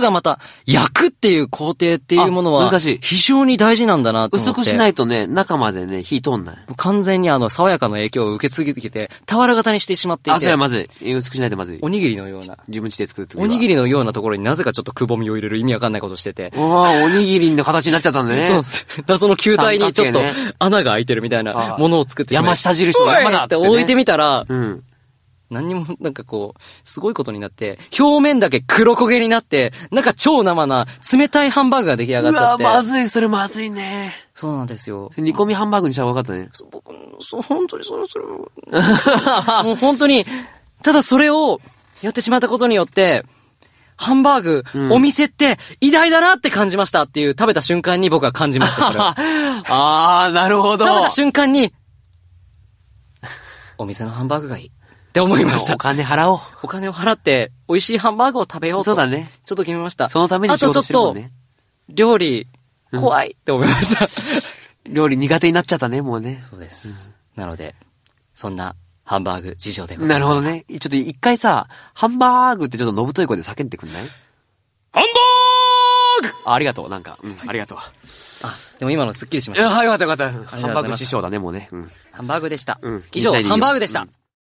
がまた焼くっていう工程っていうものは、難しい。非常に大事なんだなと思って。薄くしないとね、中までね、火通んない。完全にあの、爽やかな影響を受け継ぎてて、俵型にしてしまっていて。あ、それはまずい。薄くしないとまずい。おにぎりのような。自分ちで作るおにぎりのようなところになぜかちょっとくぼみを入れる意味わかんないことしてて。わわおにぎりの形になっちゃったんだね。そうです。謎の球体にちょっと穴が開いてるみたいなものを作ってしまっね、山下印の山だって置いてみたら、うん。何にも、なんかこう、すごいことになって、表面だけ黒焦げになって、なんか超生な、冷たいハンバーグが出来上がっちゃって。うわ、まずい、それまずいね。そうなんですよ。煮込みハンバーグにしたゃがかったね。そう、僕、本当にそれ、それ、もう本当に、ただそれをやってしまったことによって、ハンバーグ、うん、お店って偉大だなって感じましたっていう食べた瞬間に僕は感じました、それ ああ、なるほど。食べた瞬間に、お店のハンバーグがいい。って思いました。お金払おう。お金を払って、美味しいハンバーグを食べようと。そうだね。ちょっと決めました。そのために仕事してるもんね。あとちょっと、料理、怖いって思いました。料理苦手になっちゃったね、もうね。そうです。うん、なので、そんな、ハンバーグ事情でございます。なるほどね。ちょっと一回さ、ハンバーグってちょっとのぶとい声で叫んでくんないハンバーグあありがとう、なんか。うん、ありがとう。あ、でも今のスッキリしました。いや、よかったよかった。ハンバーグ師匠だね、もうね。うん、ハンバーグでした。うん、以上、ハンバーグでした。うん